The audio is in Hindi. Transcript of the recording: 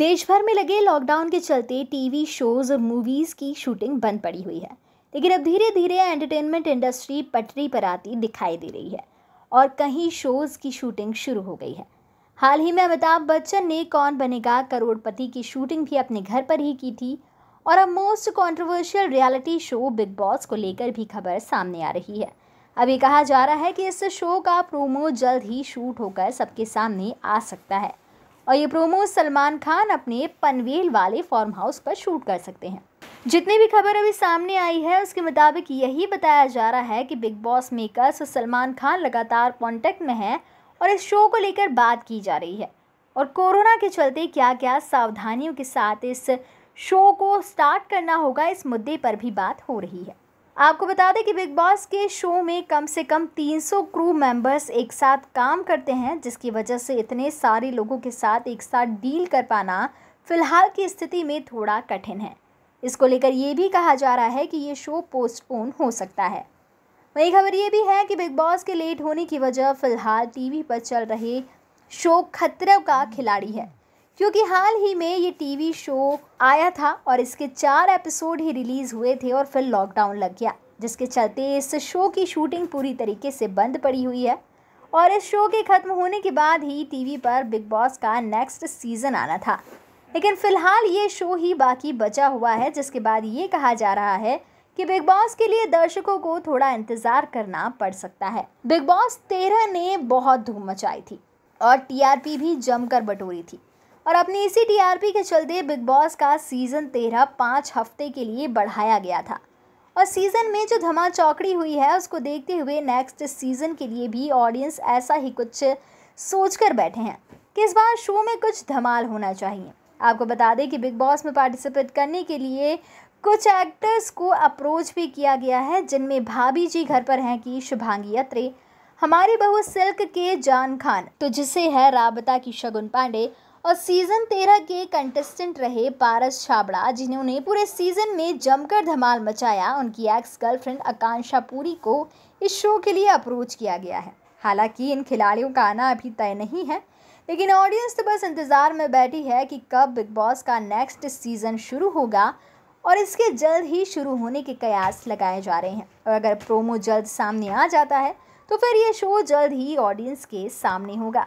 देश भर में लगे लॉकडाउन के चलते टीवी शोज़ और मूवीज़ की शूटिंग बंद पड़ी हुई है लेकिन अब धीरे धीरे एंटरटेनमेंट इंडस्ट्री पटरी पर आती दिखाई दे रही है और कहीं शोज़ की शूटिंग शुरू हो गई है हाल ही में अमिताभ बच्चन ने कौन बनेगा करोड़पति की शूटिंग भी अपने घर पर ही की थी और अब most controversial reality show Bigg Boss को लेकर भी खबर सामने आ रही है अब ये कहा जा रहा है कि इस शो का प्रोमो जल्द ही शूट होकर सबके सामने आ सकता है और ये प्रोमो सलमान खान अपने पनवेल वाले फार्म हाउस पर शूट कर सकते हैं जितनी भी खबर अभी सामने आई है उसके मुताबिक यही बताया जा रहा है कि बिग बॉस मेकर्स और सलमान खान लगातार कॉन्टेक्ट में हैं और इस शो को लेकर बात की जा रही है और कोरोना के चलते क्या क्या सावधानियों के साथ इस शो को स्टार्ट करना होगा इस मुद्दे पर भी बात हो रही है आपको बता दें कि बिग बॉस के शो में कम से कम 300 क्रू मेंबर्स एक साथ काम करते हैं जिसकी वजह से इतने सारे लोगों के साथ एक साथ डील कर पाना फिलहाल की स्थिति में थोड़ा कठिन है इसको लेकर ये भी कहा जा रहा है कि ये शो पोस्टपोन हो सकता है वही खबर ये भी है कि बिग बॉस के लेट होने की वजह फिलहाल टीवी पर चल रहे शो खतरे का खिलाड़ी है क्योंकि हाल ही में ये टीवी शो आया था और इसके चार एपिसोड ही रिलीज़ हुए थे और फिर लॉकडाउन लग गया जिसके चलते इस शो की शूटिंग पूरी तरीके से बंद पड़ी हुई है और इस शो के ख़त्म होने के बाद ही टीवी पर बिग बॉस का नेक्स्ट सीज़न आना था लेकिन फ़िलहाल ये शो ही बाकी बचा हुआ है जिसके बाद ये कहा जा रहा है कि बिग बॉस के लिए दर्शकों को थोड़ा इंतज़ार करना पड़ सकता है बिग बॉस तेरह ने बहुत धूम मचाई थी और टीआरपी भी जमकर बटोरी थी और अपनी इसी टीआरपी के चलते बिग बॉस का सीज़न तेरह पाँच हफ्ते के लिए बढ़ाया गया था और सीज़न में जो धमा चौकड़ी हुई है उसको देखते हुए नेक्स्ट सीज़न के लिए भी ऑडियंस ऐसा ही कुछ सोच कर बैठे हैं कि इस बार शो में कुछ धमाल होना चाहिए आपको बता दें कि बिग बॉस में पार्टिसिपेट करने के लिए कुछ एक्टर्स को अप्रोच भी किया गया है जिनमें भाभी जी घर पर हैं कि शुभांगी अत्रे हमारी बहू सिल्क के जान खान तो जिसे है राबता की शगुन पांडे और सीज़न तेरह के कंटेस्टेंट रहे पारस छाबड़ा जिन्होंने पूरे सीज़न में जमकर धमाल मचाया उनकी एक्स गर्लफ्रेंड आकांक्षा पुरी को इस शो के लिए अप्रोच किया गया है हालांकि इन खिलाड़ियों का आना अभी तय नहीं है लेकिन ऑडियंस तो बस इंतज़ार में बैठी है कि कब बिग बॉस का नेक्स्ट सीज़न शुरू होगा और इसके जल्द ही शुरू होने के कयास लगाए जा रहे हैं और अगर प्रोमो जल्द सामने आ जाता है तो फिर ये शो जल्द ही ऑडियंस के सामने होगा